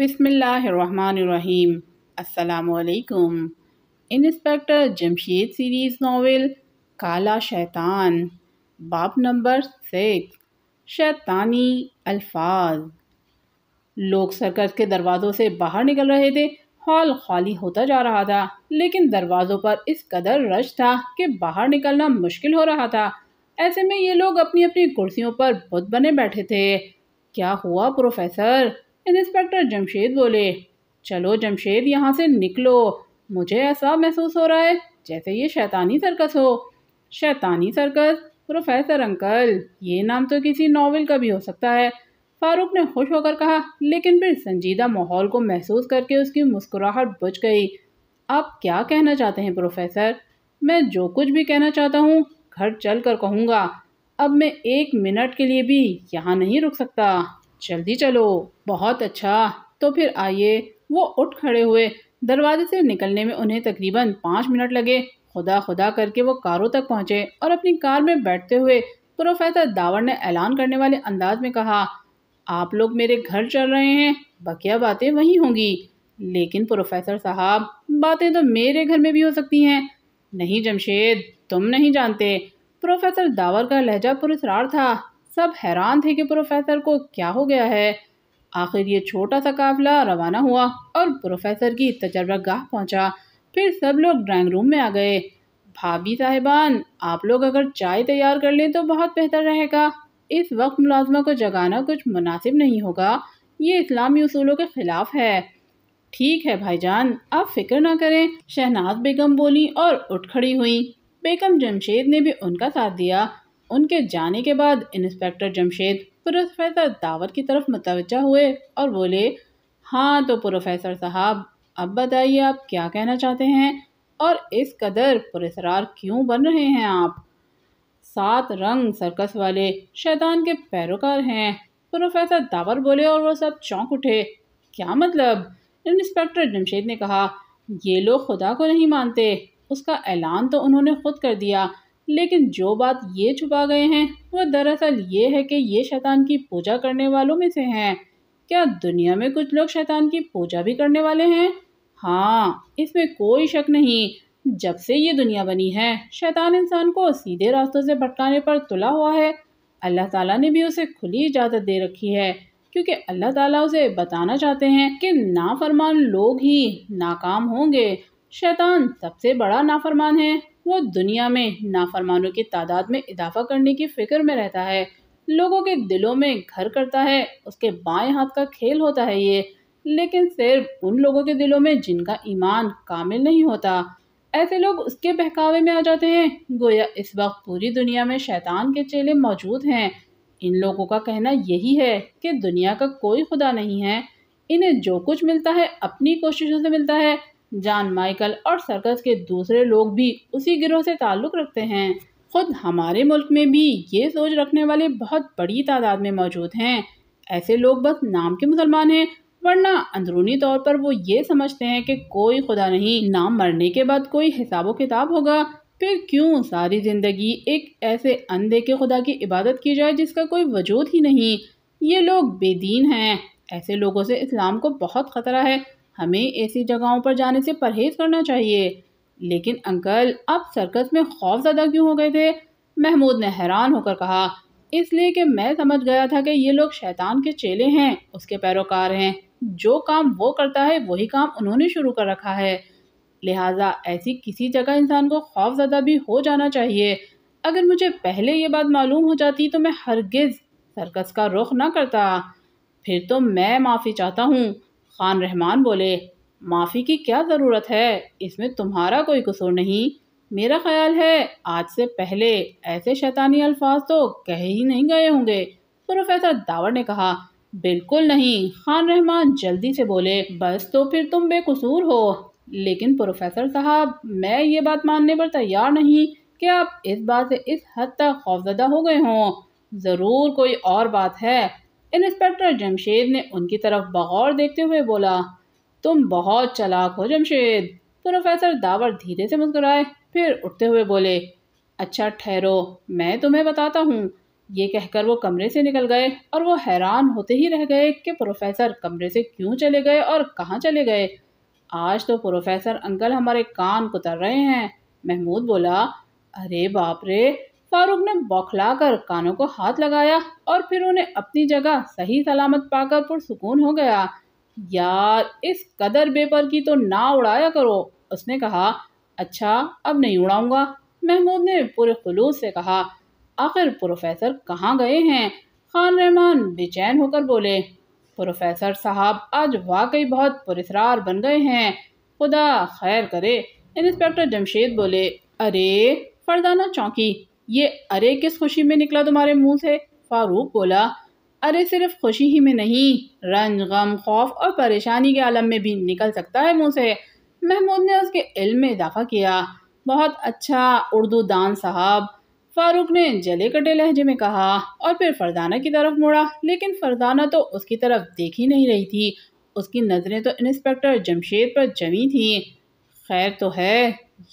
बिसमीम् असलकुम inspector Jamshed series novel Kala शैतान बाप नंबर सिक्स शैतानी अल्फाज लोग सर्कस के दरवाज़ों से बाहर निकल रहे थे हॉल खाली होता जा रहा था लेकिन दरवाज़ों पर इस कदर रश था कि बाहर निकलना मुश्किल हो रहा था ऐसे में ये लोग अपनी अपनी कुर्सियों पर बुत बने बैठे थे क्या हुआ प्रोफेसर इंस्पेक्टर जमशेद बोले चलो जमशेद यहाँ से निकलो मुझे ऐसा महसूस हो रहा है जैसे ये शैतानी सर्कस हो शैतानी सर्कस प्रोफेसर अंकल ये नाम तो किसी नावल का भी हो सकता है फारूक ने खुश होकर कहा लेकिन फिर संजीदा माहौल को महसूस करके उसकी मुस्कुराहट बच गई आप क्या कहना चाहते हैं प्रोफेसर मैं जो कुछ भी कहना चाहता हूँ घर चल कर कहूँगा अब मैं एक मिनट के लिए भी यहाँ नहीं रुक सकता जल्दी चलो बहुत अच्छा तो फिर आइए वो उठ खड़े हुए दरवाजे से निकलने में उन्हें तकरीबन पाँच मिनट लगे खुदा खुदा करके वो कारों तक पहुँचे और अपनी कार में बैठते हुए प्रोफेसर दावर ने ऐलान करने वाले अंदाज में कहा आप लोग मेरे घर चल रहे हैं बकिया बातें वहीं होंगी लेकिन प्रोफेसर साहब बातें तो मेरे घर में भी हो सकती हैं नहीं जमशेद तुम नहीं जानते प्रोफेसर दावर का लहजा पुरस्कार था सब हैरान थे कि प्रोफेसर को क्या हो गया है आखिर ये छोटा सा काफिला रवाना हुआ और प्रोफेसर की तजर्बा गाह पहुँचा फिर सब लोग ड्राइंग रूम में आ गए भाभी साहिबान आप लोग अगर चाय तैयार कर लें तो बहुत बेहतर रहेगा इस वक्त मुलाजमा को जगाना कुछ मुनासिब नहीं होगा ये इस्लामी असूलों के ख़िलाफ़ है ठीक है भाईजान आप फिक्र ना करें शहनाज बेगम बोली और उठ खड़ी हुई बेगम जमशेद ने भी उनका साथ दिया उनके जाने के बाद इंस्पेक्टर जमशेद प्रोफेसर दावर की तरफ मुतवजह हुए और बोले हाँ तो प्रोफेसर साहब अब बताइए आप क्या कहना चाहते हैं और इस कदर पुरसरार क्यों बन रहे हैं आप सात रंग सर्कस वाले शैतान के पैरोकार हैं प्रोफेसर दावर बोले और वह सब चौंक उठे क्या मतलब इंस्पेक्टर जमशेद ने कहा ये लोग खुदा को नहीं मानते उसका ऐलान तो उन्होंने खुद कर दिया लेकिन जो बात ये छुपा गए हैं वो दरअसल ये है कि ये शैतान की पूजा करने वालों में से हैं क्या दुनिया में कुछ लोग शैतान की पूजा भी करने वाले हैं हाँ इसमें कोई शक नहीं जब से ये दुनिया बनी है शैतान इंसान को सीधे रास्तों से भटकाने पर तुला हुआ है अल्लाह ताला ने भी उसे खुली इजाज़त दे रखी है क्योंकि अल्लाह ताला उसे बताना चाहते हैं कि नाफरमान लोग ही नाकाम होंगे शैतान सबसे बड़ा नाफरमान है वो दुनिया में नाफरमानों की तादाद में इजाफा करने की फिक्र में रहता है लोगों के दिलों में घर करता है उसके बाएं हाथ का खेल होता है ये लेकिन सिर्फ उन लोगों के दिलों में जिनका ईमान कामिल नहीं होता ऐसे लोग उसके बहकावे में आ जाते हैं गोया इस वक्त पूरी दुनिया में शैतान के चेले मौजूद हैं इन लोगों का कहना यही है कि दुनिया का कोई खुदा नहीं है इन्हें जो कुछ मिलता है अपनी कोशिशों से मिलता है जान माइकल और सर्कस के दूसरे लोग भी उसी गिरोह से ताल्लुक़ रखते हैं खुद हमारे मुल्क में भी ये सोच रखने वाले बहुत बड़ी तादाद में मौजूद हैं ऐसे लोग बस नाम के मुसलमान हैं वरना अंदरूनी तौर पर वो ये समझते हैं कि कोई खुदा नहीं नाम मरने के बाद कोई हिसाब किताब होगा फिर क्यों सारी ज़िंदगी एक ऐसे अंधे के खुदा की इबादत की जाए जिसका कोई वजूद ही नहीं ये लोग बेदीन हैं ऐसे लोगों से इस्लाम को बहुत ख़तरा है हमें ऐसी जगहों पर जाने से परहेज करना चाहिए लेकिन अंकल अब सर्कस में खौफ ज़्यादा क्यों हो गए थे महमूद ने हैरान होकर कहा इसलिए कि मैं समझ गया था कि ये लोग शैतान के चेले हैं उसके पैरोकार हैं जो काम वो करता है वही काम उन्होंने शुरू कर रखा है लिहाजा ऐसी किसी जगह इंसान को खौफ ज़्यादा भी हो जाना चाहिए अगर मुझे पहले ये बात मालूम हो जाती तो मैं हरगिज़ सर्कस का रुख ना करता फिर तो मैं माफ़ी चाहता हूँ खान रहमान बोले माफ़ी की क्या ज़रूरत है इसमें तुम्हारा कोई कसूर नहीं मेरा ख्याल है आज से पहले ऐसे शैतानी अल्फाज तो कहे ही नहीं गए होंगे प्रोफेसर दावर ने कहा बिल्कुल नहीं खान रहमान जल्दी से बोले बस तो फिर तुम बेकसूर हो लेकिन प्रोफेसर साहब मैं ये बात मानने पर तैयार नहीं कि आप इस बात से इस हद तक खौफजदा हो गए हों ज़रूर कोई और बात है इंस्पेक्टर जमशेद ने उनकी तरफ बगौर देखते हुए बोला तुम बहुत चलाक हो जमशेद प्रोफेसर दावर धीरे से मुस्कुराए फिर उठते हुए बोले अच्छा ठहरो मैं तुम्हें बताता हूँ ये कहकर वो कमरे से निकल गए और वो हैरान होते ही रह गए कि प्रोफेसर कमरे से क्यों चले गए और कहाँ चले गए आज तो प्रोफेसर अंकल हमारे कान कुतर रहे हैं महमूद बोला अरे बाप रे फारूक ने बौखलाकर कानों को हाथ लगाया और फिर उन्हें अपनी जगह सही सलामत पाकर पुरसकून हो गया यार इस कदर बेपर की तो ना उड़ाया करो उसने कहा अच्छा अब नहीं उड़ाऊंगा महमूद ने पूरे खलूस से कहा आखिर प्रोफेसर कहाँ गए हैं खान रहमान बेचैन होकर बोले प्रोफेसर साहब आज वाकई बहुत पुरसरार बन गए हैं खुदा खैर करे इंस्पेक्टर जमशेद बोले अरे फरदाना चौंकी ये अरे किस खुशी में निकला तुम्हारे मुंह से फारूक बोला अरे सिर्फ खुशी ही में नहीं रंज गम खौफ और परेशानी के आलम में भी निकल सकता है मुँह से महमूद ने उसके इल्म में इजाफा किया बहुत अच्छा उर्दू दान साहब फारूक ने जले कटे लहजे में कहा और फिर फरदाना की तरफ मुड़ा लेकिन फरदाना तो उसकी तरफ देख ही नहीं रही थी उसकी नज़रें तो इंस्पेक्टर जमशेद पर जमी थी खैर तो है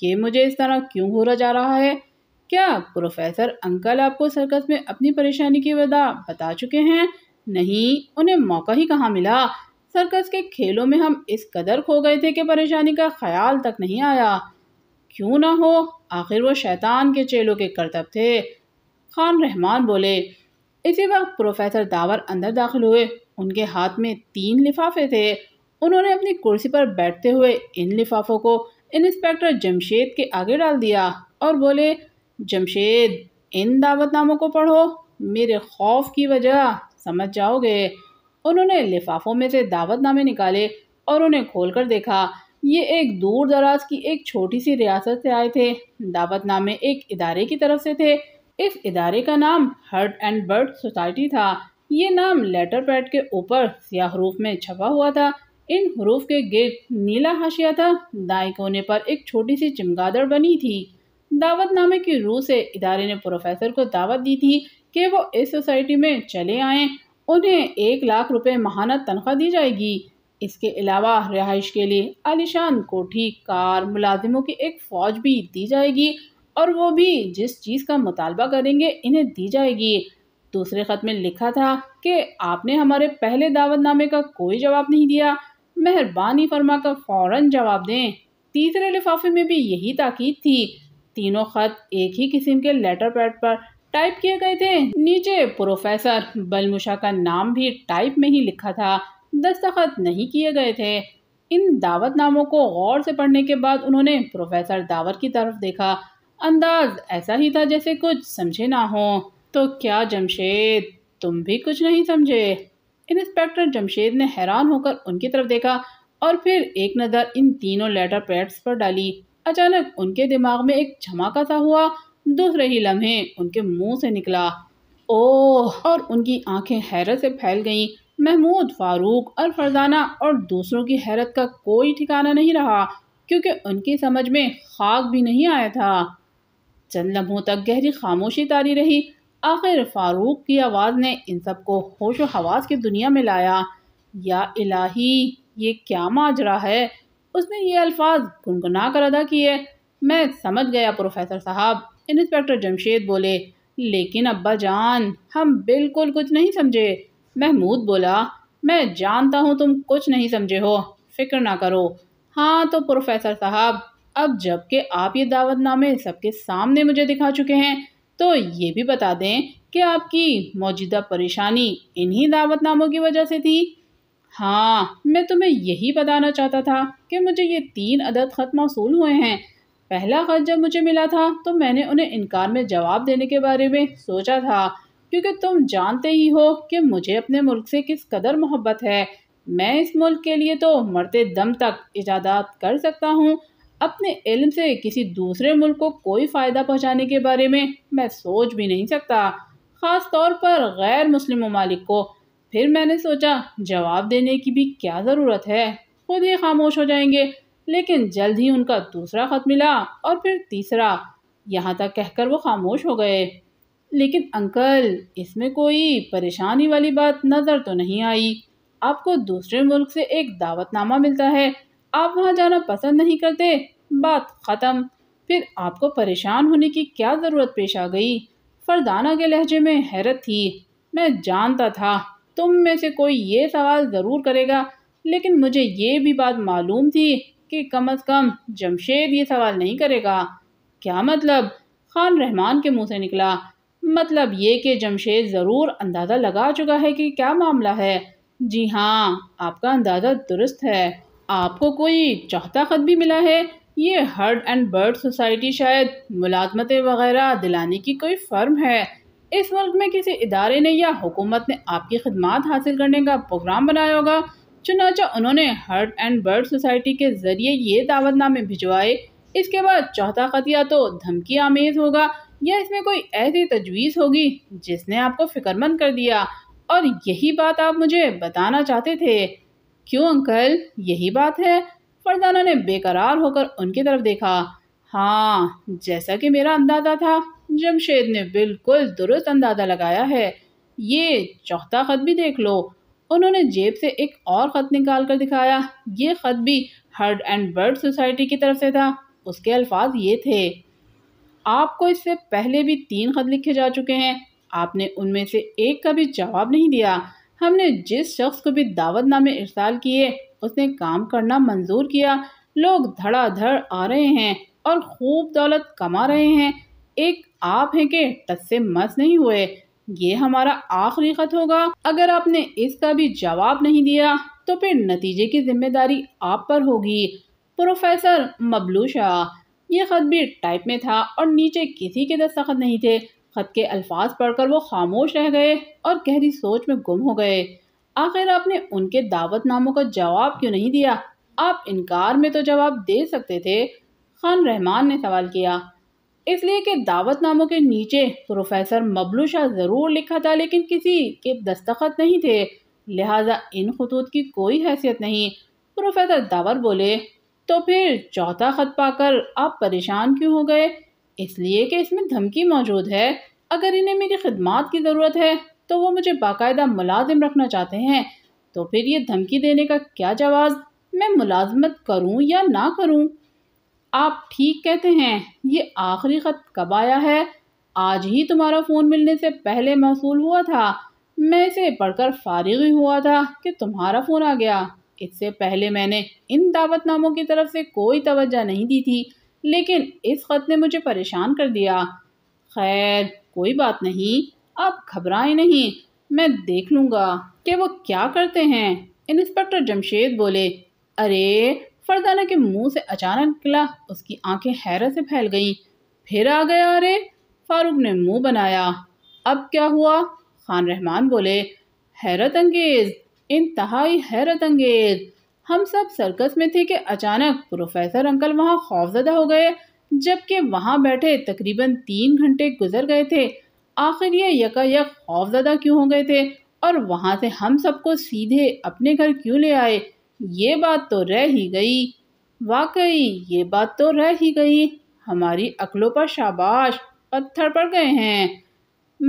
ये मुझे इस तरह क्यों घूरा जा रहा है क्या प्रोफेसर अंकल आपको सर्कस में अपनी परेशानी की वजह बता चुके हैं नहीं उन्हें मौका ही कहाँ मिला सर्कस के खेलों में हम इस कदर खो गए थे कि परेशानी का ख्याल तक नहीं आया क्यों ना हो आखिर वो शैतान के चेलों के करतब थे खान रहमान बोले इसी वक्त प्रोफेसर दावर अंदर दाखिल हुए उनके हाथ में तीन लिफाफे थे उन्होंने अपनी कुर्सी पर बैठते हुए इन लिफाफों को इंस्पेक्टर जमशेद के आगे डाल दिया और बोले जमशेद इन दावतनामों को पढ़ो मेरे खौफ की वजह समझ जाओगे उन्होंने लिफाफों में से दावतनामे निकाले और उन्हें खोलकर देखा ये एक दूर दराज की एक छोटी सी रियासत से आए थे दावतनामे एक इदारे की तरफ से थे इस इदारे का नाम हर्ट एंड बर्ड सोसाइटी था ये नाम लेटर पैड के ऊपर सियाह हरूफ में छपा हुआ था इन हरूफ के गिर नीला हाशिया था दाएं कोने पर एक छोटी सी चमगादड़ बनी थी दावतनामे की रूह से इदारे ने प्रोफेसर को दावत दी थी कि वो इस सोसाइटी में चले आएँ उन्हें एक लाख रुपये महाना तनख्वाह दी जाएगी इसके अलावा रिहाइश के लिए आलिशान कोठी कार मुलाजिमों की एक फ़ौज भी दी जाएगी और वो भी जिस चीज़ का मुतालबा करेंगे इन्हें दी जाएगी दूसरे ख़त में लिखा था कि आपने हमारे पहले दावतनामे का कोई जवाब नहीं दिया मेहरबानी फरमा का फ़ौर जवाब दें तीसरे लिफाफे में भी यही ताकीद थी तीनों खत एक ही किस्म के लेटर पैड पर टाइप किए गए थे नीचे प्रोफेसर बलमुशा का नाम भी टाइप में ही लिखा था दस्तखत नहीं किए गए थे इन दावत नामों को गौर से पढ़ने के बाद उन्होंने प्रोफेसर दावर की तरफ देखा अंदाज ऐसा ही था जैसे कुछ समझे ना हो तो क्या जमशेद तुम भी कुछ नहीं समझे इंस्पेक्टर जमशेद ने हैरान होकर उनकी तरफ देखा और फिर एक नज़र इन तीनों लेटर पैड्स पर डाली अचानक उनके दिमाग में एक झमाका सा हुआ दूसरे ही लम्हे उनके मुंह से निकला ओह और उनकी आंखें हैरत से फैल गईं महमूद फारूक और फरजाना और दूसरों की हैरत का कोई ठिकाना नहीं रहा क्योंकि उनकी समझ में खाक भी नहीं आया था चंद लम्हों तक गहरी खामोशी तारी रही आखिर फारूक की आवाज़ ने इन सब को होश हवास की दुनिया में लाया या इलाही ये क्या माजरा है उसने ये अल्फाज गुनगुना कर अदा किए मैं समझ गया प्रोफेसर साहब इंस्पेक्टर जमशेद बोले लेकिन अब्बा जान हम बिल्कुल कुछ नहीं समझे महमूद बोला मैं जानता हूँ तुम कुछ नहीं समझे हो फिक्र ना करो हाँ तो प्रोफेसर साहब अब जबकि आप ये दावतनामे सबके सामने मुझे दिखा चुके हैं तो ये भी बता दें कि आपकी मौजूदा परेशानी इन्हीं दावतनामों की वजह से थी हाँ मैं तुम्हें यही बताना चाहता था कि मुझे ये तीन अदद ख़त मौसूल हुए हैं पहला ख़त जब मुझे मिला था तो मैंने उन्हें इनकार में जवाब देने के बारे में सोचा था क्योंकि तुम जानते ही हो कि मुझे अपने मुल्क से किस कदर मोहब्बत है मैं इस मुल्क के लिए तो मरते दम तक इजादात कर सकता हूँ अपने इल्म से किसी दूसरे मुल्क को कोई फ़ायदा पहुँचाने के बारे में मैं सोच भी नहीं सकता ख़ास तौर पर गैर मुस्लिम ममालिक को फिर मैंने सोचा जवाब देने की भी क्या ज़रूरत है खुद ही खामोश हो जाएंगे लेकिन जल्द ही उनका दूसरा ख़त मिला और फिर तीसरा यहाँ तक कहकर वो खामोश हो गए लेकिन अंकल इसमें कोई परेशानी वाली बात नज़र तो नहीं आई आपको दूसरे मुल्क से एक दावतनामा मिलता है आप वहाँ जाना पसंद नहीं करते बात ख़त्म फिर आपको परेशान होने की क्या ज़रूरत पेश आ गई फरदाना के लहजे में हैरत थी मैं जानता था तुम में से कोई ये सवाल ज़रूर करेगा लेकिन मुझे ये भी बात मालूम थी कि कम अज़ कम जमशेद ये सवाल नहीं करेगा क्या मतलब खान रहमान के मुंह से निकला मतलब ये कि जमशेद ज़रूर अंदाज़ा लगा चुका है कि क्या मामला है जी हाँ आपका अंदाज़ा दुरुस्त है आपको कोई चाहता ख़त भी मिला है ये हर्ड एंड बर्ड सोसाइटी शायद मुलाजमतें वगैरह दिलाने की कोई फर्म है इस मुल्क में किसी इदारे ने या हुकूमत ने आपकी खदमात हासिल करने का प्रोग्राम बनाया होगा चुनाचा उन्होंने हर्ट एंड बर्ड सोसाइटी के ज़रिए ये दावतनामे भिजवाए इसके बाद चौथा खतिया तो धमकी आमेज होगा या इसमें कोई ऐसी तजवीज़ होगी जिसने आपको फिक्रमंद कर दिया और यही बात आप मुझे बताना चाहते थे क्यों अंकल यही बात है फरदाना ने बेकरार होकर उनकी तरफ देखा हाँ जैसा कि मेरा अंदाज़ा था जमशेद ने बिल्कुल दुरुस्त अंदाज़ा लगाया है ये चौथा ख़त भी देख लो उन्होंने जेब से एक और ख़त निकाल कर दिखाया ये ख़त भी हर्ड एंड बर्ड सोसाइटी की तरफ से था उसके अल्फाज ये थे आपको इससे पहले भी तीन ख़त लिखे जा चुके हैं आपने उनमें से एक का भी जवाब नहीं दिया हमने जिस शख्स को भी दावतनामे इरसाल किए उसने काम करना मंजूर किया लोग धड़ाधड़ आ रहे हैं और खूब दौलत कमा रहे हैं एक आप हैं कि टच से मस नहीं हुए ये हमारा आखिरी खत होगा अगर आपने इसका भी जवाब नहीं दिया तो फिर नतीजे की जिम्मेदारी आप पर होगी प्रोफेसर मबलू शाह ये खत भी टाइप में था और नीचे किसी के दस्तखत नहीं थे खत के अल्फाज पढ़कर वो खामोश रह गए और गहरी सोच में गुम हो गए आखिर आपने उनके दावत नामों का जवाब क्यों नहीं दिया आप इनकार में तो जवाब दे सकते थे खान रहमान ने सवाल किया इसलिए कि दावतनामों के नीचे प्रोफेसर मबलू शाह ज़रूर लिखा था लेकिन किसी के दस्तखत नहीं थे लिहाजा इन खतूत की कोई हैसियत नहीं प्रोफेसर दावर बोले तो फिर चौथा ख़त पाकर आप परेशान क्यों हो गए इसलिए कि इसमें धमकी मौजूद है अगर इन्हें मेरी खदमात की ज़रूरत है तो वो मुझे बाकायदा मुलाजिम रखना चाहते हैं तो फिर ये धमकी देने का क्या जवाब मैं मुलाजमत करूं या ना करूं आप ठीक कहते हैं ये आखिरी ख़त कब आया है आज ही तुम्हारा फ़ोन मिलने से पहले मौसू हुआ था मैं इसे पढ़कर फारिग ही हुआ था कि तुम्हारा फ़ोन आ गया इससे पहले मैंने इन दावतनामों की तरफ से कोई तोज्जा नहीं दी थी लेकिन इस ख़त ने मुझे परेशान कर दिया खैर कोई बात नहीं आप घबराएं नहीं मैं देख लूँगा कि वो क्या करते हैं इंस्पेक्टर जमशेद बोले अरे फरदाना के मुंह से अचानक निकला उसकी आंखें हैरत से फैल गईं फिर आ गया अरे फारूक ने मुंह बनाया अब क्या हुआ खान रहमान बोले हैरत अंगेज़ इंतहाई हैरत अंगेज़ हम सब सर्कस में थे कि अचानक प्रोफेसर अंकल वहाँ खौफजदा हो गए जबकि वहाँ बैठे तकरीबन तीन घंटे गुजर गए थे आखिर ये यकायक खौफजदा क्यों हो गए थे और वहाँ से हम सबको सीधे अपने घर क्यों ले आए ये बात तो रह ही गई वाकई ये बात तो रह ही गई हमारी अकलों पर शाबाश पत्थर पड़ गए हैं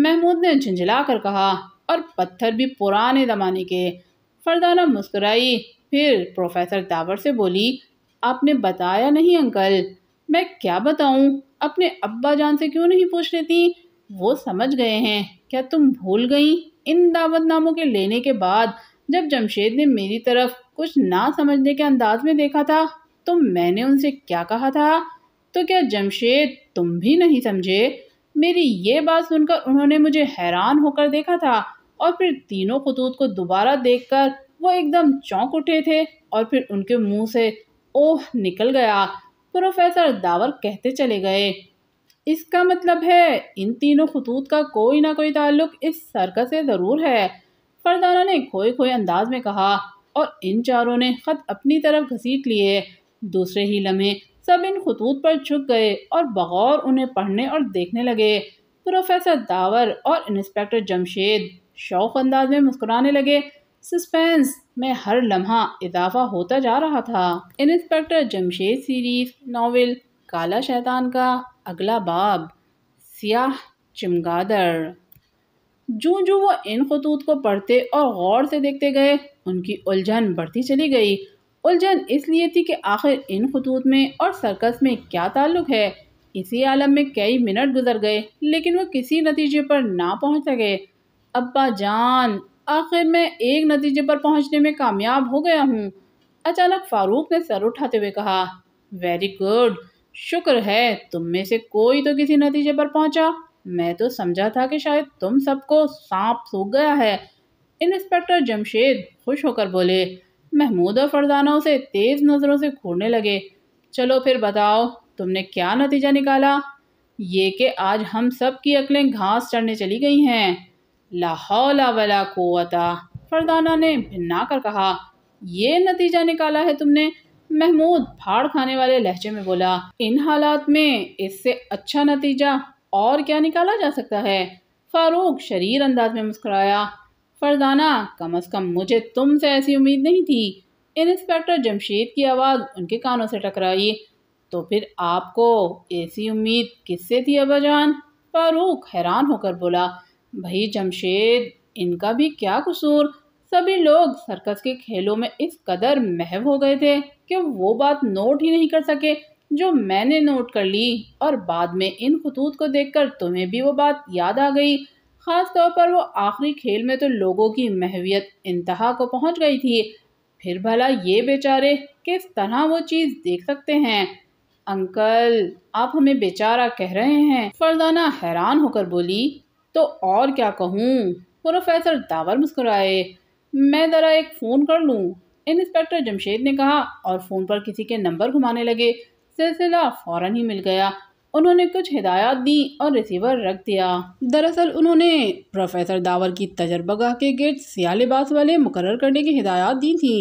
महमूद ने झंझला कर कहा और पत्थर भी पुराने ज़माने के फरदाना मुस्कुराई फिर प्रोफेसर दावर से बोली आपने बताया नहीं अंकल मैं क्या बताऊं अपने अब्बा जान से क्यों नहीं पूछ लेती वो समझ गए हैं क्या तुम भूल गई इन दावतनामों के लेने के बाद जब जमशेद ने मेरी तरफ कुछ ना समझने के अंदाज में देखा था तो मैंने उनसे क्या कहा था तो क्या जमशेद तुम भी नहीं समझे मेरी ये बात सुनकर उन्होंने मुझे हैरान होकर देखा था और फिर तीनों खतूत को दोबारा देखकर वो एकदम चौंक उठे थे और फिर उनके मुंह से ओह निकल गया प्रोफेसर दावर कहते चले गए इसका मतलब है इन तीनों खतूत का कोई ना कोई ताल्लुक इस सर्कस से ज़रूर है फरदाना ने खोए खोए अंदाज में कहा और इन चारों ने ख़त अपनी तरफ घसीट लिए दूसरे ही लम्हे सब इन खतूत पर छुप गए और बगौर उन्हें पढ़ने और देखने लगे प्रोफेसर दावर और इंस्पेक्टर जमशेद शौक अंदाज में मुस्कुराने लगे सस्पेंस में हर लम्हा इजाफा होता जा रहा था inspector Jamshed series novel Kala Shaitan का अगला बाब सियाह चमगादड़ जो जो वो इन खतूत को पढ़ते और गौर से देखते गए उनकी उलझन बढ़ती चली गई उलझन इसलिए थी कि आखिर इन खतूत में और सर्कस में क्या ताल्लुक है इसी आलम में कई मिनट गुजर गए लेकिन वो किसी नतीजे पर ना पहुंच सके अब्बा जान आखिर मैं एक नतीजे पर पहुंचने में कामयाब हो गया हूँ अचानक फारूक ने सर उठाते हुए कहा वेरी गुड शुक्र है तुम में से कोई तो किसी नतीजे पर पहुंचा मैं तो समझा था कि शायद तुम सबको सांप सूख गया है इंस्पेक्टर जमशेद खुश होकर बोले महमूद और फरजाना उसे तेज़ नज़रों से घूरने लगे चलो फिर बताओ तुमने क्या नतीजा निकाला ये कि आज हम सब की अकलें घास चढ़ने चली गई हैं लाहौला वला कोता फरदाना ने भिन्ना कर कहा ये नतीजा निकाला है तुमने महमूद फाड़ खाने वाले लहजे में बोला इन हालात में इससे अच्छा नतीजा और क्या निकाला जा सकता है फारूक शरीर अंदाज में मुस्कराया फरजाना कम अज़ कम मुझे तुमसे ऐसी उम्मीद नहीं थी इंस्पेक्टर जमशेद की आवाज़ उनके कानों से टकराई तो फिर आपको ऐसी उम्मीद किससे थी अबाजान फारूक हैरान होकर बोला भाई जमशेद इनका भी क्या कसूर सभी लोग सर्कस के खेलों में इस कदर महव हो गए थे कि वो बात नोट ही नहीं कर सके जो मैंने नोट कर ली और बाद में इन खतूत को देखकर तुम्हें भी वो बात याद आ गई ख़ास तौर पर वो आखिरी खेल में तो लोगों की महवियत इंतहा को पहुंच गई थी फिर भला ये बेचारे किस तरह वो चीज़ देख सकते हैं अंकल आप हमें बेचारा कह रहे हैं फरदाना हैरान होकर बोली तो और क्या कहूँ प्रोफेसर दावर मुस्कुराए मैं ज़रा एक फ़ोन कर लूँ इंस्पेक्टर जमशेद ने कहा और फ़ोन पर किसी के नंबर घुमाने लगे सिलसिला फ़ौरन ही मिल गया उन्होंने कुछ हिदायत दी और रिसीवर रख दिया दरअसल उन्होंने प्रोफेसर दावर की तजर्बागाह के गेट सिया लिबास वाले मुकर करने की हिदायत दी थी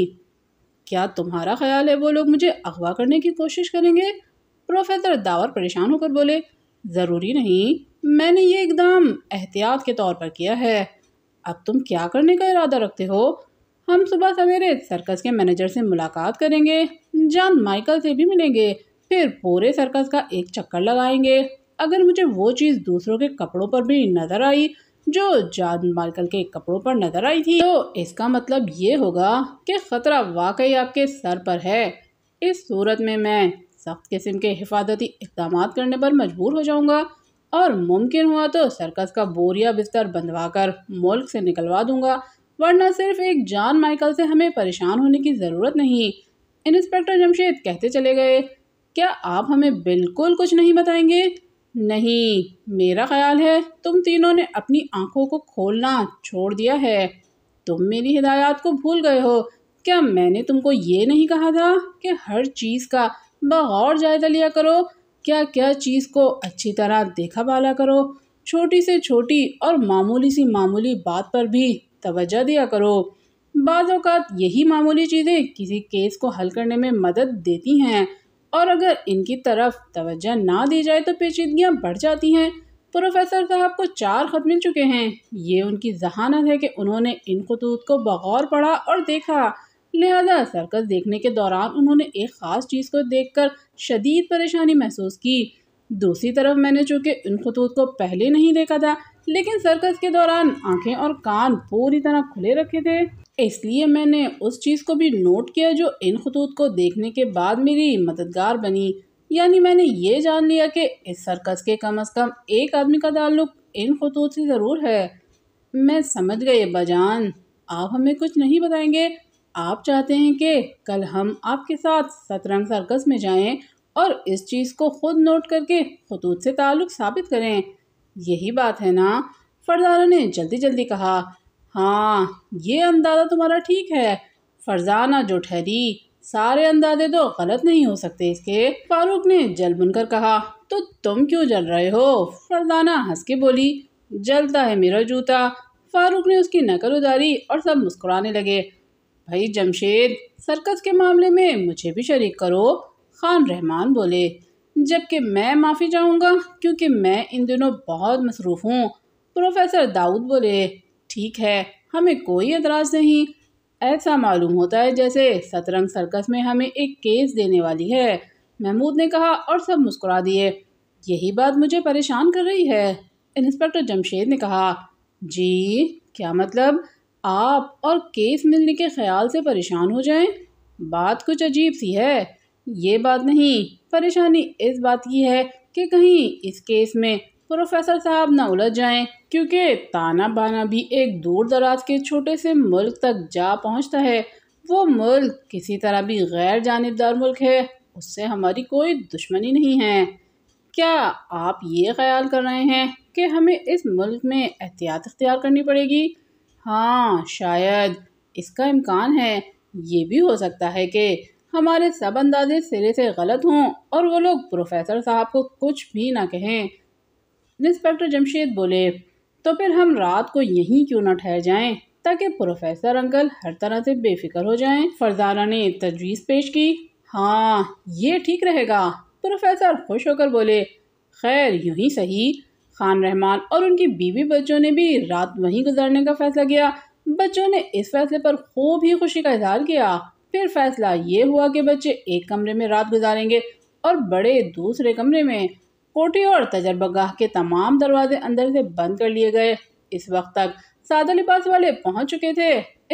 क्या तुम्हारा ख्याल है वो लोग मुझे अगवा करने की कोशिश करेंगे प्रोफेसर दावर परेशान होकर बोले ज़रूरी नहीं मैंने ये एकदम एहतियात के तौर पर किया है अब तुम क्या करने का इरादा रखते हो हम सुबह सवेरे सर्कस के मैनेजर से मुलाकात करेंगे जान माइकल से भी मिलेंगे फिर पूरे सर्कस का एक चक्कर लगाएंगे अगर मुझे वो चीज़ दूसरों के कपड़ों पर भी नज़र आई जो जान मार्कल के कपड़ों पर नज़र आई थी तो इसका मतलब ये होगा कि ख़तरा वाकई आपके सर पर है इस सूरत में मैं सख्त किस्म के हिफाजती इकदाम करने पर मजबूर हो जाऊंगा और मुमकिन हुआ तो सर्कस का बोरिया बिस्तर बंधवा कर मुल्क से निकलवा दूंगा वरना सिर्फ एक जान माइकल से हमें परेशान होने की ज़रूरत नहीं इंस्पेक्टर जमशेद कहते चले गए क्या आप हमें बिल्कुल कुछ नहीं बताएंगे नहीं मेरा ख्याल है तुम तीनों ने अपनी आंखों को खोलना छोड़ दिया है तुम मेरी हिदायत को भूल गए हो क्या मैंने तुमको ये नहीं कहा था कि हर चीज़ का बगौर जायज़ा लिया करो क्या क्या चीज़ को अच्छी तरह देखा भाला करो छोटी से छोटी और मामूली सी मामूली बात पर भी तवज्जो दिया करो बाज़ यही मामूली चीज़ें किसी केस को हल करने में मदद देती हैं और अगर इनकी तरफ तवज्जो ना दी जाए तो पेचीदगियाँ बढ़ जाती हैं प्रोफेसर साहब को चार ख़त मिल चुके हैं ये उनकी जहानत है कि उन्होंने इन खतूत को बगौर पढ़ा और देखा लिहाजा सर्कस देखने के दौरान उन्होंने एक ख़ास चीज़ को देख कर शदीद परेशानी महसूस की दूसरी तरफ मैंने चूँकि इन खतूत को पहले नहीं देखा था लेकिन सर्कस के दौरान आंखें और कान पूरी तरह खुले रखे थे इसलिए मैंने उस चीज़ को भी नोट किया जो इन खतूत को देखने के बाद मेरी मददगार बनी यानी मैंने ये जान लिया कि इस सर्कस के कम अज़ कम एक आदमी का ताल्लुक इन खतूत से ज़रूर है मैं समझ गए बजान आप हमें कुछ नहीं बताएंगे आप चाहते हैं कि कल हम आपके साथ सतरंग सर्कस में जाएं और इस चीज़ को ख़ुद नोट करके खतूत से ताल्लुक़ साबित करें यही बात है ना फरदारा ने जल्दी जल्दी कहा हाँ ये अंदाज़ा तुम्हारा ठीक है फरजाना जो ठहरी सारे अंदाजे तो गलत नहीं हो सकते इसके फारूक ने जल बुनकर कहा तो तुम क्यों जल रहे हो फरजाना हंस के बोली जलता है मेरा जूता फारूक ने उसकी नकल उतारी और सब मुस्कुराने लगे भाई जमशेद सर्कस के मामले में मुझे भी शरीक करो खान रहमान बोले जबकि मैं माफ़ी चाहूँगा क्योंकि मैं इन दिनों बहुत मसरूफ़ हूँ प्रोफेसर दाऊद बोले ठीक है हमें कोई एतराज़ नहीं ऐसा मालूम होता है जैसे सतरंग सर्कस में हमें एक केस देने वाली है महमूद ने कहा और सब मुस्कुरा दिए यही बात मुझे परेशान कर रही है इंस्पेक्टर जमशेद ने कहा जी क्या मतलब आप और केस मिलने के ख्याल से परेशान हो जाएं? बात कुछ अजीब सी है ये बात नहीं परेशानी इस बात की है कि कहीं इस केस में प्रोफेसर साहब ना उलझ जाएं क्योंकि ताना बाना भी एक दूर दराज के छोटे से मुल्क तक जा पहुंचता है वो मुल्क किसी तरह भी गैर जानबदार मुल्क है उससे हमारी कोई दुश्मनी नहीं है क्या आप ये ख्याल कर रहे हैं कि हमें इस मुल्क में एहतियात इख्तियार करनी पड़ेगी हाँ शायद इसका इम्कान है ये भी हो सकता है कि हमारे सब अंदाजे सिरे से गलत हों और वो लोग प्रोफेसर साहब को कुछ भी ना कहें इंस्पेक्टर जमशेद बोले तो फिर हम रात को यहीं क्यों ना ठहर जाएं ताकि प्रोफेसर अंकल हर तरह से बेफिक्र हो जाएं फरजाना ने तजवीज़ पेश की हाँ ये ठीक रहेगा प्रोफेसर खुश होकर बोले खैर यूँ ही सही खान रहमान और उनकी बीवी बच्चों ने भी रात वहीं गुजारने का फ़ैसला किया बच्चों ने इस फैसले पर खूब ही खुशी का इजहार किया फिर फैसला ये हुआ कि बच्चे एक कमरे में रात गुजारेंगे और बड़े दूसरे कमरे में कोटे और तजर्बागाह के तमाम दरवाजे अंदर से बंद कर लिए गए इस वक्त तक सादा लिबास वाले पहुंच चुके थे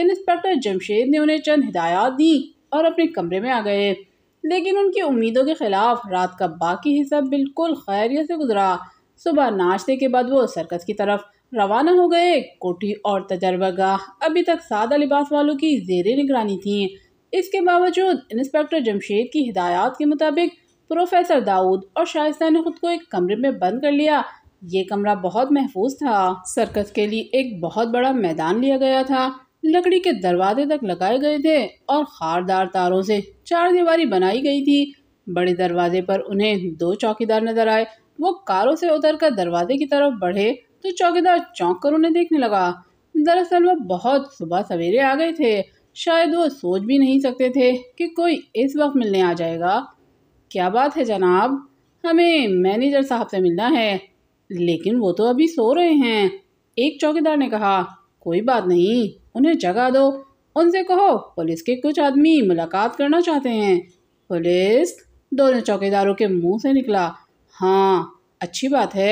इंस्पेक्टर जमशेद ने उन्हें चंद हिदायत दी और अपने कमरे में आ गए लेकिन उनकी उम्मीदों के खिलाफ रात का बाकी हिस्सा बिल्कुल खैरियत से गुजरा सुबह नाश्ते के बाद वो सर्कस की तरफ रवाना हो गए कोठी और तजर्बागाह अभी तक सादा लिबास वालों की जेर निगरानी थी इसके बावजूद इंस्पेक्टर जमशेद की हिदायत के मुताबिक प्रोफेसर दाऊद और शाइस्ता ने खुद को एक कमरे में बंद कर लिया ये कमरा बहुत महफूज था सर्कस के लिए एक बहुत बड़ा मैदान लिया गया था लकड़ी के दरवाजे तक लगाए गए थे और खारदार तारों से चार दीवारी बनाई गई थी बड़े दरवाजे पर उन्हें दो चौकीदार नजर आए वो कारों से उतर कर दरवाजे की तरफ बढ़े तो चौकीदार चौंक कर उन्हें देखने लगा दरअसल वह बहुत सुबह सवेरे आ गए थे शायद वो सोच भी नहीं सकते थे कि कोई इस वक्त मिलने आ जाएगा क्या बात है जनाब हमें मैनेजर साहब से मिलना है लेकिन वो तो अभी सो रहे हैं एक चौकीदार ने कहा कोई बात नहीं उन्हें जगा दो उनसे कहो पुलिस के कुछ आदमी मुलाकात करना चाहते हैं पुलिस दोनों चौकीदारों के मुंह से निकला हाँ अच्छी बात है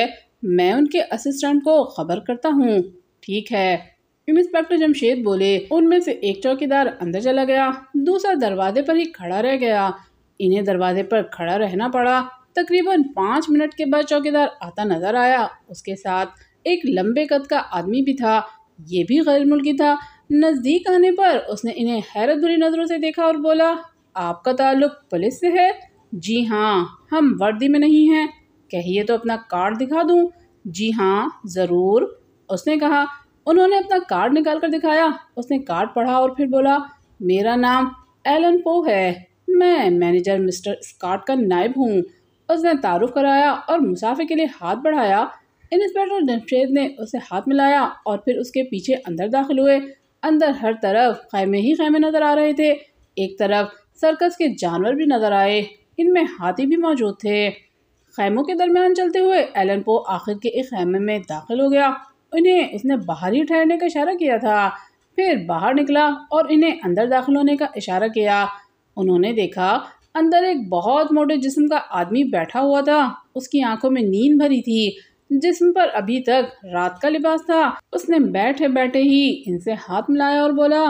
मैं उनके असिस्टेंट को खबर करता हूँ ठीक है इंस्पेक्टर जमशेद बोले उनमें से एक चौकीदार अंदर चला गया दूसरा दरवाजे पर ही खड़ा रह गया इन्हें दरवाजे पर खड़ा रहना पड़ा तकरीबन पाँच मिनट के बाद चौकीदार आता नजर आया उसके साथ एक लंबे कद का आदमी भी था ये भी गैर मुल्की था नज़दीक आने पर उसने इन्हें हैरत भरी नज़रों से देखा और बोला आपका ताल्लुक पुलिस से है जी हाँ हम वर्दी में नहीं हैं कहिए तो अपना कार्ड दिखा दूँ जी हाँ ज़रूर उसने कहा उन्होंने अपना कार्ड निकाल कर दिखाया उसने कार्ड पढ़ा और फिर बोला मेरा नाम एलन पो है मैं मैनेजर मिस्टर स्कॉट का नायब हूँ उसने तारुफ कराया और मुसाफिर के लिए हाथ बढ़ाया इंस्पेक्टर जमशेद ने उसे हाथ मिलाया और फिर उसके पीछे अंदर दाखिल हुए अंदर हर तरफ खैमे ही खैमे नज़र आ रहे थे एक तरफ सर्कस के जानवर भी नज़र आए इनमें हाथी भी मौजूद थे खैमों के दरमियान चलते हुए एलन पो आखिर के एक खैमे में दाखिल हो गया उन्हें उसने बाहर ही ठहरने का इशारा किया था फिर बाहर निकला और इन्हें अंदर दाखिल होने का इशारा किया उन्होंने देखा अंदर एक बहुत मोटे जिस्म का आदमी बैठा हुआ था उसकी आंखों में नींद भरी थी जिसम पर अभी तक रात का लिबास था उसने बैठे बैठे ही इनसे हाथ मिलाया और बोला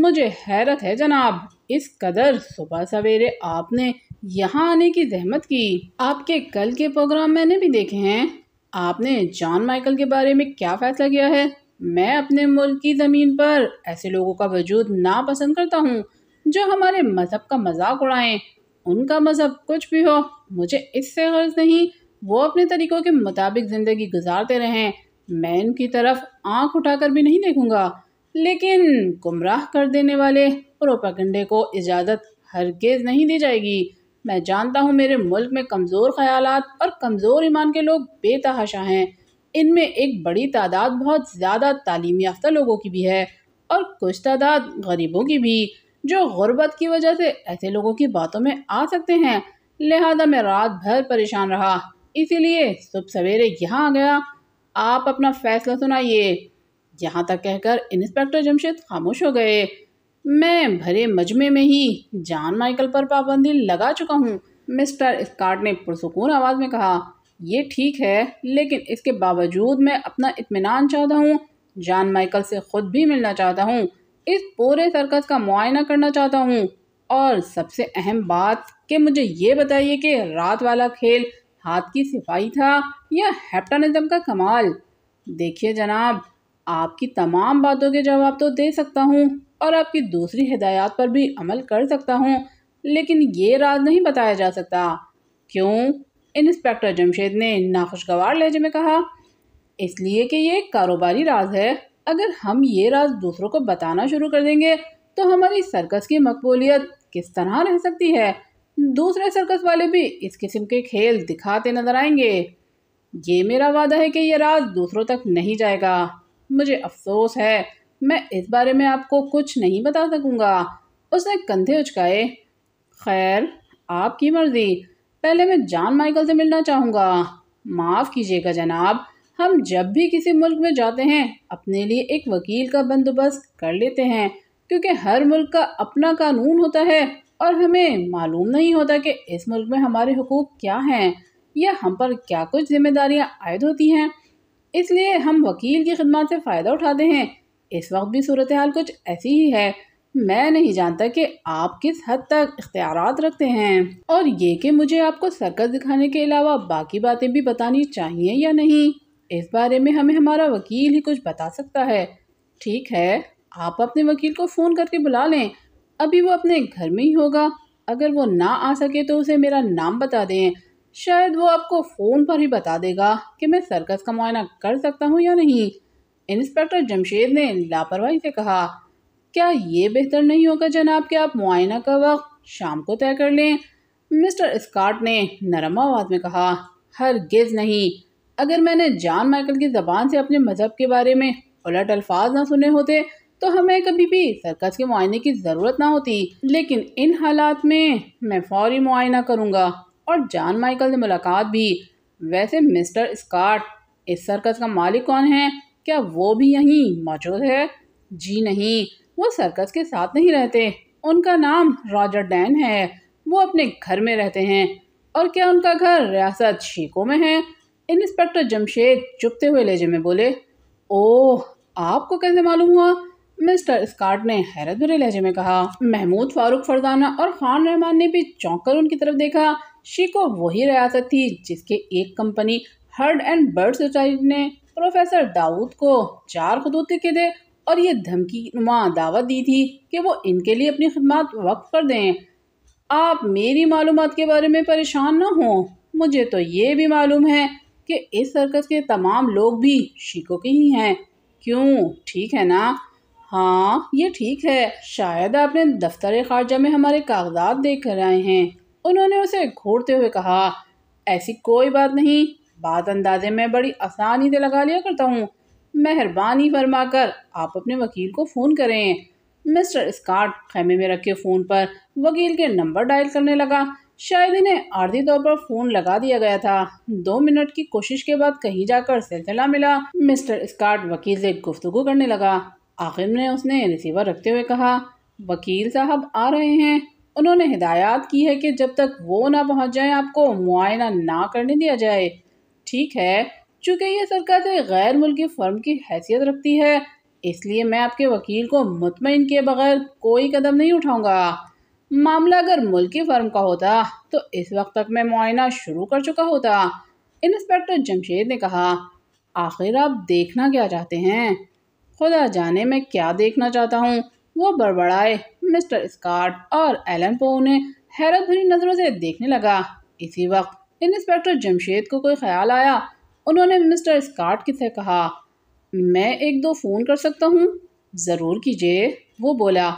मुझे हैरत है जनाब इस कदर सुबह सवेरे आपने यहाँ आने की जहमत की आपके कल के प्रोग्राम मैंने भी देखे हैं आपने जॉन माइकल के बारे में क्या फैसला किया है मैं अपने मुल्क की ज़मीन पर ऐसे लोगों का वजूद नापसंद करता हूँ जो हमारे मज़हब का मजाक उड़ाएं उनका मज़हब कुछ भी हो मुझे इससे गर्ज नहीं वो अपने तरीक़ों के मुताबिक ज़िंदगी गुजारते रहें मैं उनकी तरफ आंख उठाकर भी नहीं देखूंगा लेकिन गुमराह कर देने वाले प्रोपागंडे को इजाज़त हरगिज़ नहीं दी जाएगी मैं जानता हूँ मेरे मुल्क में कमज़ोर ख्याल और कमज़ोर ईमान के लोग बेतहाशा हैं इनमें एक बड़ी तादाद बहुत ज़्यादा तालीम याफ्ता लोगों की भी है और कुछ तादाद गरीबों की भी जो गुर्बत की वजह से ऐसे लोगों की बातों में आ सकते हैं लिहाजा मैं रात भर परेशान रहा इसीलिए सुबह सवेरे यहाँ आ गया आप अपना फैसला सुनाइए यहाँ तक कहकर इंस्पेक्टर जमशेद खामोश हो गए मैं भरे मजमे में ही जान माइकल पर पाबंदी लगा चुका हूँ मिस्टर स्कॉट ने पुरसकून आवाज़ में कहा यह ठीक है लेकिन इसके बावजूद मैं अपना इतमान चाहता हूँ जान माइकल से ख़ुद भी मिलना चाहता हूँ इस पूरे सर्कस का मुआयना करना चाहता हूँ और सबसे अहम बात कि मुझे ये बताइए कि रात वाला खेल हाथ की सिफाई था या हेप्टानिज्म का कमाल देखिए जनाब आपकी तमाम बातों के जवाब तो दे सकता हूँ और आपकी दूसरी हिदायत पर भी अमल कर सकता हूँ लेकिन ये राज नहीं बताया जा सकता क्यों इंस्पेक्टर जमशेद ने नाखुशगवार लहजे में कहा इसलिए कि ये कारोबारी राज है अगर हम ये राज दूसरों को बताना शुरू कर देंगे तो हमारी सर्कस की मकबूलियत किस तरह रह सकती है दूसरे सर्कस वाले भी इस किस्म के खेल दिखाते नजर आएंगे ये मेरा वादा है कि यह राज दूसरों तक नहीं जाएगा मुझे अफसोस है मैं इस बारे में आपको कुछ नहीं बता सकूंगा उसने कंधे उचकाए खैर आपकी मर्ज़ी पहले मैं जान माइकल से मिलना चाहूँगा माफ़ कीजिएगा जनाब हम जब भी किसी मुल्क में जाते हैं अपने लिए एक वकील का बंदोबस्त कर लेते हैं क्योंकि हर मुल्क का अपना कानून होता है और हमें मालूम नहीं होता कि इस मुल्क में हमारे हकूक़ क्या हैं या हम पर क्या कुछ जिम्मेदारियाँ आयद होती हैं इसलिए हम वकील की खिदमत से फ़ायदा उठाते हैं इस वक्त भी सूरत हाल कुछ ऐसी ही है मैं नहीं जानता कि आप किस हद तक इख्तियार रखते हैं और ये कि मुझे आपको सर्कस दिखाने के अलावा बाकी बातें भी बतानी चाहिए या नहीं इस बारे में हमें हमारा वकील ही कुछ बता सकता है ठीक है आप अपने वकील को फ़ोन करके बुला लें अभी वो अपने घर में ही होगा अगर वो ना आ सके तो उसे मेरा नाम बता दें शायद वो आपको फ़ोन पर ही बता देगा कि मैं सर्कस का मुआयना कर सकता हूँ या नहीं इंस्पेक्टर जमशेद ने लापरवाही से कहा क्या ये बेहतर नहीं होगा जनाब कि आप मुआयना का वक्त शाम को तय कर लें मिस्टर स्कॉट ने नरम आवाज़ में कहा हर गिज़ नहीं अगर मैंने जान माइकल की ज़बान से अपने मज़हब के बारे में उलट अल्फाज ना सुने होते तो हमें कभी भी सरकस के मुआयने की ज़रूरत ना होती लेकिन इन हालात में मैं फौरी मुआयना करूँगा और जान माइकल से मुलाकात भी वैसे मिस्टर स्कॉट इस सर्कस का मालिक कौन है क्या वो भी यहीं मौजूद है जी नहीं वो सर्कस के साथ नहीं रहते उनका नाम रॉजर डैन है वो अपने घर में रहते हैं और क्या उनका घर रियासत शिको में है इंस्पेक्टर जमशेद चुपते हुए लहजे में बोले ओह आपको कैसे मालूम हुआ मिस्टर स्कॉट ने हैरत भरे लहजे में कहा महमूद फारूक फरदाना और खान रहमान ने भी चौंक उनकी तरफ देखा शिको वही रियासत थी जिसके एक company herd and bird society ने प्रोफेसर दाऊद को चार खतूत लिखे थे और ये धमकी नुमा दावत दी थी कि वो इनके लिए अपनी खदमात वक्त कर दें आप मेरी मालूम के बारे में परेशान ना हों मुझे तो ये भी मालूम है कि इस सर्कस के तमाम लोग भी शिको के ही हैं क्यों ठीक है ना हाँ ये ठीक है शायद आपने दफ्तर खारजा में हमारे कागजात देख कर आए हैं उन्होंने उसे घूरते हुए कहा ऐसी कोई बात नहीं बात अंदाजे में बड़ी आसानी से लगा लिया करता हूँ मेहरबानी फरमा कर आप अपने वकील को फ़ोन करें मिस्टर स्कॉट खेमे में रखे फ़ोन पर वकील के नंबर डायल करने लगा शायद इन्हें आरती तौर पर फोन लगा दिया गया था दो मिनट की कोशिश के बाद कहीं जाकर सिलसिला मिला मिस्टर स्कॉट वकील से गुफ्तगु करने लगा आखिर में उसने रिसीवर रखते हुए कहा वकील साहब आ रहे हैं उन्होंने हिदायत की है कि जब तक वो ना पहुंच जाए आपको मुआयना ना करने दिया जाए ठीक है चूँकि ये सरकार से गैर मुल्की फर्म की हैसियत रखती है इसलिए मैं आपके वकील को मुतमिन किए बगैर कोई कदम नहीं उठाऊंगा मामला अगर मुल्की फर्म का होता तो इस वक्त तक मैं मुआयना शुरू कर चुका होता इंस्पेक्टर जमशेद ने कहा आखिर आप देखना क्या चाहते हैं खुदा जाने मैं क्या देखना चाहता हूँ वो बड़बड़ाए मिस्टर स्कॉट और एलन पो उन्हें हैरत भरी नज़रों से देखने लगा इसी वक्त इंस्पेक्टर जमशेद को कोई ख्याल आया उन्होंने मिस्टर स्कॉट की से कहा मैं एक दो फ़ोन कर सकता हूँ ज़रूर कीजिए वो बोला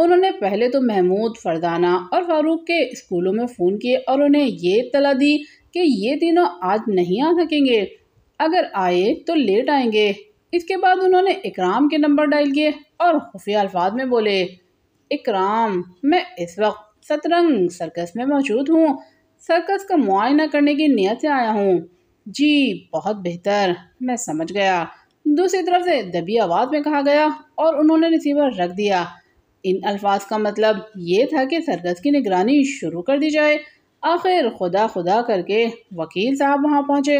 उन्होंने पहले तो महमूद फरदाना और फारूक के स्कूलों में फ़ोन किए और उन्हें ये इतला दी कि ये तीनों आज नहीं आ सकेंगे अगर आए तो लेट आएंगे इसके बाद उन्होंने इकराम के नंबर डायल किए और खुफिया अल्फाज में बोले इकराम मैं इस वक्त सतरंग सर्कस में मौजूद हूँ सर्कस का मुआयना करने की नीयत से आया हूँ जी बहुत बेहतर मैं समझ गया दूसरी तरफ से दबी आवाज़ में कहा गया और उन्होंने रिसीवर रख दिया इन अल्फाज का मतलब ये था कि सरकस की निगरानी शुरू कर दी जाए आखिर खुदा खुदा करके वकील साहब वहाँ पहुँचे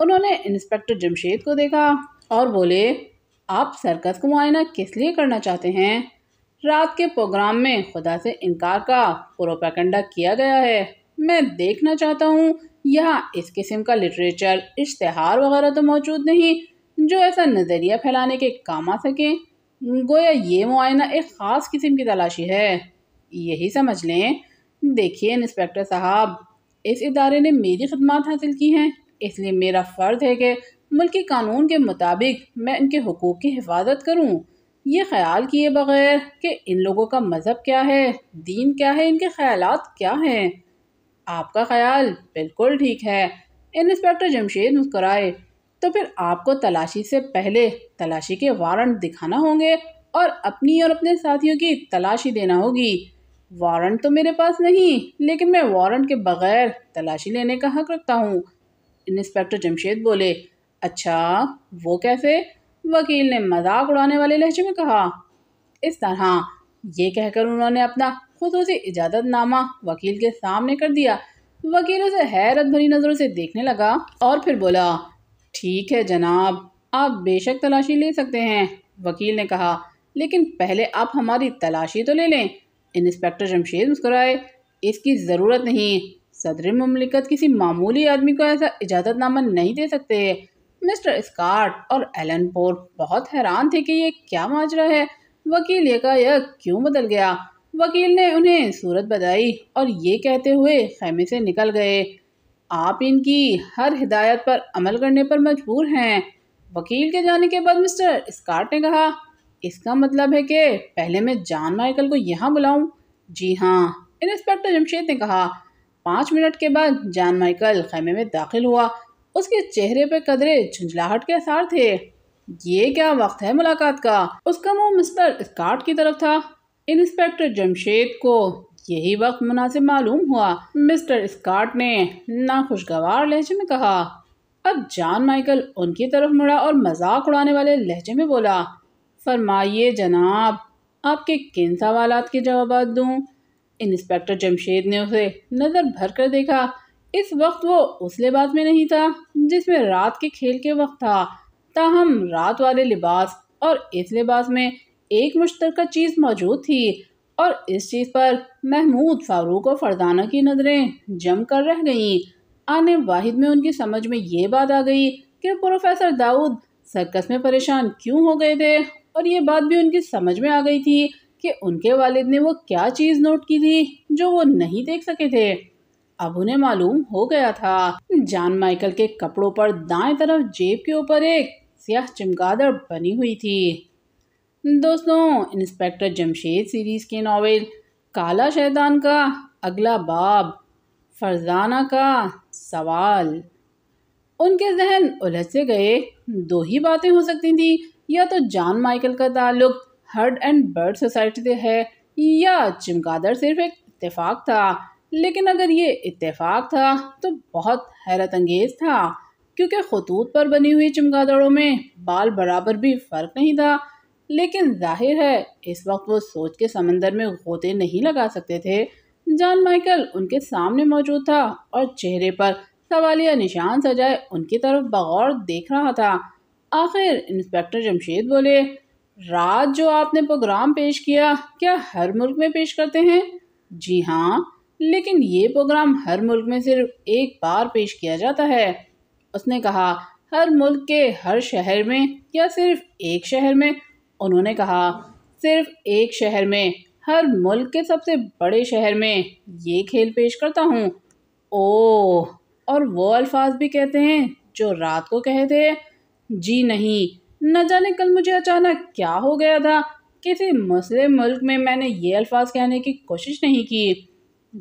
उन्होंने इंस्पेक्टर जमशेद को देखा और बोले आप सरकस का मुआयना किस लिए करना चाहते हैं रात के प्रोग्राम में खुदा से इनकार का प्रोपाकंडा किया गया है मैं देखना चाहता हूँ यहाँ इस किस्म का लिटरेचर इश्तहार वगैरह तो मौजूद नहीं जो ऐसा नज़रिया फैलाने के काम आ सकें गोया ये मुआयना एक ख़ास किस्म की तलाशी है यही समझ लें देखिए इंस्पेक्टर साहब इस इदारे ने मेरी खदमात हासिल की हैं इसलिए मेरा फ़र्ज़ है कि मुल्क के कानून के मुताबिक मैं इनके हकूक़ की हिफाजत करूँ ये ख्याल किए बगैर कि इन लोगों का मज़हब क्या है दीन क्या है इनके ख्याल क्या हैं आपका ख्याल बिल्कुल ठीक है इंस्पेक्टर जमशेद मुस्कराए तो फिर आपको तलाशी से पहले तलाशी के वारंट दिखाना होंगे और अपनी और अपने साथियों की तलाशी देना होगी वारंट तो मेरे पास नहीं लेकिन मैं वारंट के बगैर तलाशी लेने का हक रखता हूँ इंस्पेक्टर जमशेद बोले अच्छा वो कैसे वकील ने मजाक उड़ाने वाले लहजे में कहा इस तरह ये कहकर उन्होंने अपना खसूसी इजाज़तनामा वकील के सामने कर दिया वकील उसे हैरत भरी नज़रों से देखने लगा और फिर बोला ठीक है जनाब आप बेशक तलाशी ले सकते हैं वकील ने कहा लेकिन पहले आप हमारी तलाशी तो ले लें इंस्पेक्टर जमशेद मुस्कराए इसकी ज़रूरत नहीं सदर ममलिकत किसी मामूली आदमी को ऐसा इजाज़तनामा नहीं दे सकते मिस्टर स्कॉट और एलन पोर बहुत हैरान थे कि ये क्या माजरा है वकील ये का यह क्यों बदल गया वकील ने उन्हें सूरत बताई और ये कहते हुए खेमे से निकल गए आप इनकी हर हिदायत पर अमल करने पर मजबूर हैं वकील के जाने के बाद मिस्टर स्कॉट ने कहा इसका मतलब है कि पहले मैं जान माइकल को यहाँ बुलाऊं जी हाँ इंस्पेक्टर जमशेद ने कहा पाँच मिनट के बाद जान माइकल खैमे में दाखिल हुआ उसके चेहरे पर कदरे झुंझलाहट के आसार थे ये क्या वक्त है मुलाकात का उसका मुंह मिस्टर स्कॉट की तरफ था इंस्पेक्टर जमशेद को यही वक्त मुनासिब मालूम हुआ मिस्टर स्कॉट ने नाखुशगवार लहजे में कहा अब जान माइकल उनकी तरफ मुड़ा और मजाक उड़ाने वाले लहजे में बोला फरमाइए जनाब आपके किन सवाल के जवाब दूँ इंस्पेक्टर जमशेद ने उसे नज़र भर कर देखा इस वक्त वो उस लिबास में नहीं था जिसमें रात के खेल के वक्त था ताहम रात वाले लिबास और इस लिबास में एक मुश्तरक चीज़ मौजूद थी और इस चीज़ पर महमूद फारूक और फरदाना की नज़रें जम कर रह गईं आने वाहिद में उनकी समझ में ये बात आ गई कि प्रोफेसर दाऊद सर्कस में परेशान क्यों हो गए थे और ये बात भी उनकी समझ में आ गई थी कि उनके वालिद ने वो क्या चीज़ नोट की थी जो वो नहीं देख सके थे अब उन्हें मालूम हो गया था जान माइकल के कपड़ों पर दाएं तरफ जेब के ऊपर एक स्याह चमगादड़ बनी हुई थी दोस्तों इंस्पेक्टर जमशेद सीरीज़ के नावल काला शैतान का अगला बाब फरजाना का सवाल उनके जहन उलझ से गए दो ही बातें हो सकती थी या तो जान माइकल का ताल्लुक हर्ड एंड बर्ड सोसाइटी से है या चमकादर सिर्फ एक इतफाक़ था लेकिन अगर ये इतफाक़ था तो बहुत हैरत अंगेज था क्योंकि खतूत पर बनी हुई चमकादड़ों में बाल बराबर भी फ़र्क नहीं था लेकिन जाहिर है इस वक्त वो सोच के समंदर में गोते नहीं लगा सकते थे जॉन माइकल उनके सामने मौजूद था और चेहरे पर सवालिया निशान सजाए उनकी तरफ बगौर देख रहा था आखिर इंस्पेक्टर जमशेद बोले रात जो आपने प्रोग्राम पेश किया क्या हर मुल्क में पेश करते हैं जी हाँ लेकिन ये प्रोग्राम हर मुल्क में सिर्फ एक बार पेश किया जाता है उसने कहा हर मुल्क के हर शहर में या सिर्फ एक शहर में उन्होंने कहा सिर्फ एक शहर में हर मुल्क के सबसे बड़े शहर में ये खेल पेश करता हूँ ओह और वो अल्फाज भी कहते हैं जो रात को कहे थे जी नहीं न जाने कल मुझे अचानक क्या हो गया था किसी मुस्लिम मुल्क में मैंने ये अल्फाज कहने की कोशिश नहीं की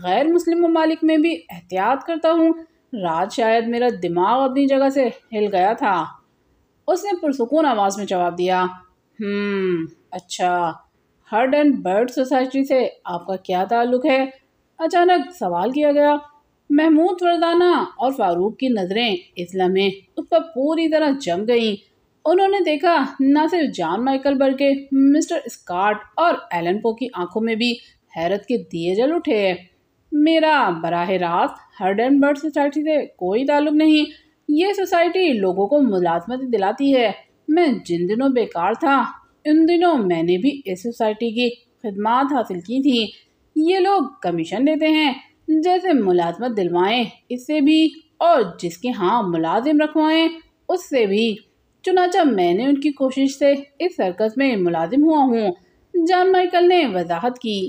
गैर मुस्लिम ममालिक में भी एहतियात करता हूँ रात शायद मेरा दिमाग अपनी जगह से हिल गया था उसने पुरसकून आवाज़ में जवाब दिया हम्म, अच्छा हर्ड एंड बर्ड सोसाइटी से आपका क्या ताल्लुक है अचानक सवाल किया गया महमूद फरदाना और फारूक की नज़रें इस लमे उस पर पूरी तरह जम गईं उन्होंने देखा न सिर्फ जॉन माइकल बल्कि मिस्टर स्कॉट और एलन पो की आंखों में भी हैरत के दिए जल उठे मेरा बराह रास्त हर्ड एंड बर्ड सोसाइटी से कोई ताल्लुक नहीं ये सोसाइटी लोगों को मुलाजमत दिलाती है मैं जिन दिनों बेकार था उन दिनों मैंने भी इस सोसाइटी की खदमात हासिल की थी ये लोग कमीशन देते हैं जैसे मुलाजमत दिलवाएं इससे भी और जिसके हाँ मुलाजिम रखवाएं उससे भी चुनाचा मैंने उनकी कोशिश से इस सर्कस में मुलाजिम हुआ हूँ जान माइकल ने वजाहत की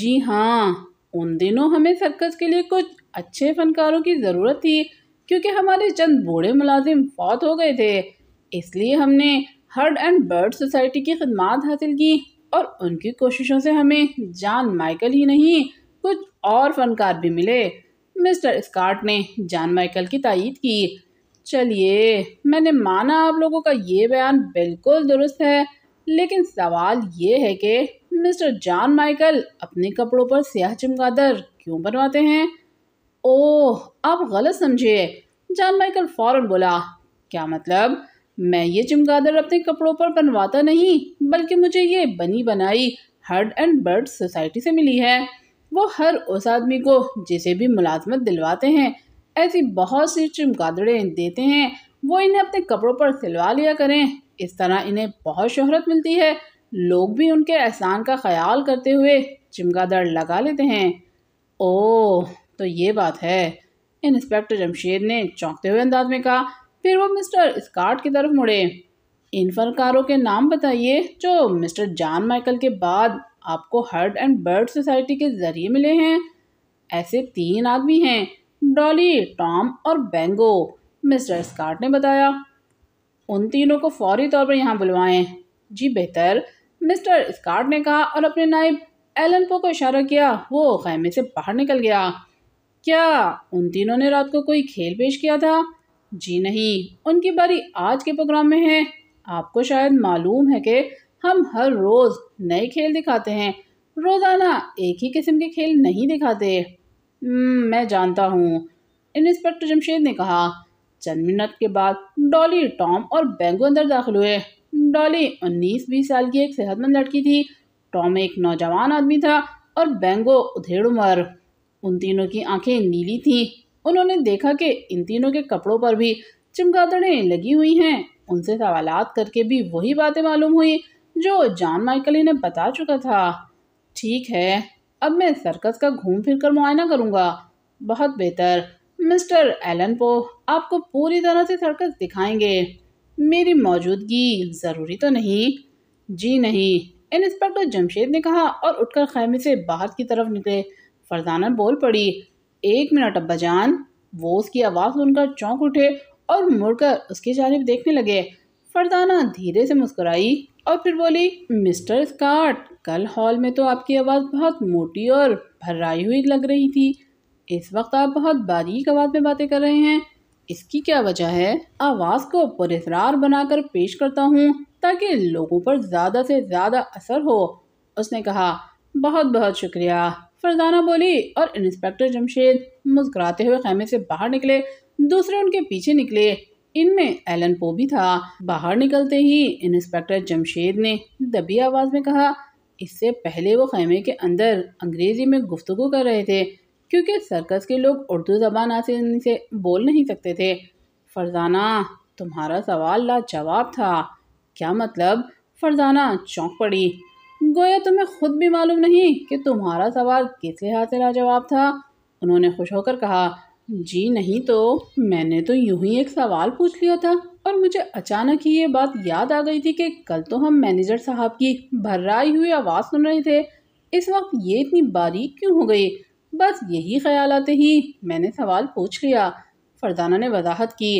जी हाँ उन दिनों हमें सर्कस के लिए कुछ अच्छे फनकारों की ज़रूरत थी क्योंकि हमारे चंद बूढ़े मुलाजिम फौत हो गए थे इसलिए हमने हर्ड एंड बर्ड सोसाइटी की खदमात हासिल की और उनकी कोशिशों से हमें जान माइकल ही नहीं कुछ और फनकार भी मिले मिस्टर स्कॉट ने जान माइकल की तायद की चलिए मैंने माना आप लोगों का ये बयान बिल्कुल दुरुस्त है लेकिन सवाल ये है कि मिस्टर जान माइकल अपने कपड़ों पर स्याह चमकादर क्यों बनवाते हैं ओह आप गलत समझिए जान माइकल फ़ौरन बोला क्या मतलब मैं ये चमगादड़ अपने कपड़ों पर बनवाता नहीं बल्कि मुझे ये बनी बनाई हर्ड एंड बर्ड सोसाइटी से मिली है वो हर उस आदमी को जिसे भी मुलाजमत दिलवाते हैं ऐसी बहुत सी चमगादड़ें देते हैं वो इन्हें अपने कपड़ों पर सिलवा लिया करें इस तरह इन्हें बहुत शोहरत मिलती है लोग भी उनके एहसान का ख्याल करते हुए चमगादड़ लगा लेते हैं ओह तो ये बात है इंस्पेक्टर जमशेद ने चौंकते हुए अंदाज में कहा फिर वो मिस्टर स्कॉट की तरफ मुड़े इन फनकारों के नाम बताइए जो मिस्टर जॉन माइकल के बाद आपको हर्ड एंड बर्ड सोसाइटी के ज़रिए मिले हैं ऐसे तीन आदमी हैं डॉली टॉम और बेंगो मिस्टर स्कॉट ने बताया उन तीनों को फौरी तौर पर यहाँ बुलवाएं जी बेहतर मिस्टर स्कॉट ने कहा और अपने नायब एलन पो को इशारा किया वो खैमे से बाहर निकल गया क्या उन तीनों ने रात को कोई खेल पेश किया था जी नहीं उनकी बारी आज के प्रोग्राम में है आपको शायद मालूम है कि हम हर रोज़ नए खेल दिखाते हैं रोज़ाना एक ही किस्म के खेल नहीं दिखाते हम्म, मैं जानता हूँ इंस्पेक्टर जमशेद ने कहा चंद मिनट के बाद डॉली टॉम और बैंगो अंदर दाखिल हुए डॉली उन्नीस बीस साल की एक सेहतमंद लड़की थी टॉम एक नौजवान आदमी था और बैंगो उधेड़ उम्र उन तीनों की आंखें नीली थीं उन्होंने देखा कि इन तीनों के कपड़ों पर भी चमगादड़ें लगी हुई हैं उनसे सवाल करके भी वही बातें मालूम हुई जो जॉन माइकल इन्हें बता चुका था ठीक है अब मैं सर्कस का घूम फिर कर मुआयना करूँगा बहुत बेहतर मिस्टर एलन पो आपको पूरी तरह से सर्कस दिखाएंगे मेरी मौजूदगी ज़रूरी तो नहीं जी नहीं इंस्पेक्टर जमशेद ने कहा और उठकर खैमे से बाहर की तरफ निकले फरजाना बोल पड़ी एक मिनट अब्बा जान वो उसकी आवाज़ सुनकर चौंक उठे और मुड़कर उसकी जानब देखने लगे फरदाना धीरे से मुस्कुराई और फिर बोली मिस्टर स्कॉट कल हॉल में तो आपकी आवाज़ बहुत मोटी और भर्राई हुई लग रही थी इस वक्त आप बहुत बारीक आवाज़ में बातें कर रहे हैं इसकी क्या वजह है आवाज़ को पुरेसरार बनाकर पेश करता हूँ ताकि लोगों पर ज़्यादा से ज़्यादा असर हो उसने कहा बहुत बहुत शुक्रिया फरजाना बोली और इंस्पेक्टर जमशेद मुस्कुराते हुए खेमे से बाहर निकले दूसरे उनके पीछे निकले इनमें एलन पो भी था बाहर निकलते ही इंस्पेक्टर जमशेद ने दबी आवाज में कहा इससे पहले वो खेमे के अंदर अंग्रेजी में गुफ्तु कर रहे थे क्योंकि सर्कस के लोग उर्दू जबान आसानी से बोल नहीं सकते थे फरजाना तुम्हारा सवाल लाजवाब था क्या मतलब फरजाना चौंक पड़ी गोया तुम्हें खुद भी मालूम नहीं कि तुम्हारा सवाल किस लिहाज से लाजवाब था उन्होंने खुश होकर कहा जी नहीं तो मैंने तो यूं ही एक सवाल पूछ लिया था और मुझे अचानक ही ये बात याद आ गई थी कि कल तो हम मैनेजर साहब की भर्राई हुई आवाज़ सुन रहे थे इस वक्त ये इतनी बारीक क्यों हो गई बस यही ख्याल आते ही मैंने सवाल पूछ लिया फरजाना ने वजाहत की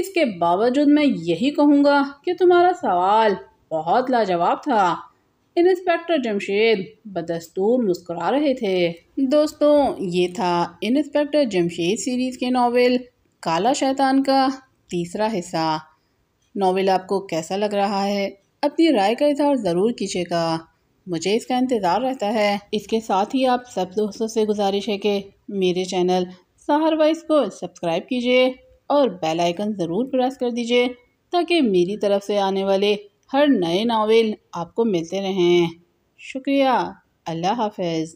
इसके बावजूद मैं यही कहूँगा कि तुम्हारा सवाल बहुत लाजवाब था इंस्पेक्टर जमशेद बदस्तूर मुस्कुरा रहे थे दोस्तों ये था इंस्पेक्टर जमशेद सीरीज़ के नावल काला शैतान का तीसरा हिस्सा नावल आपको कैसा लग रहा है अपनी राय का इजहार ज़रूर कीजिएगा मुझे इसका इंतज़ार रहता है इसके साथ ही आप सब दोस्तों से गुजारिश है कि मेरे चैनल सहार वाइस को सब्सक्राइब कीजिए और बेल आइकन ज़रूर प्रेस कर दीजिए ताकि मेरी तरफ से आने वाले हर नए नावल आपको मिलते रहें शुक्रिया अल्लाह हाफ़िज़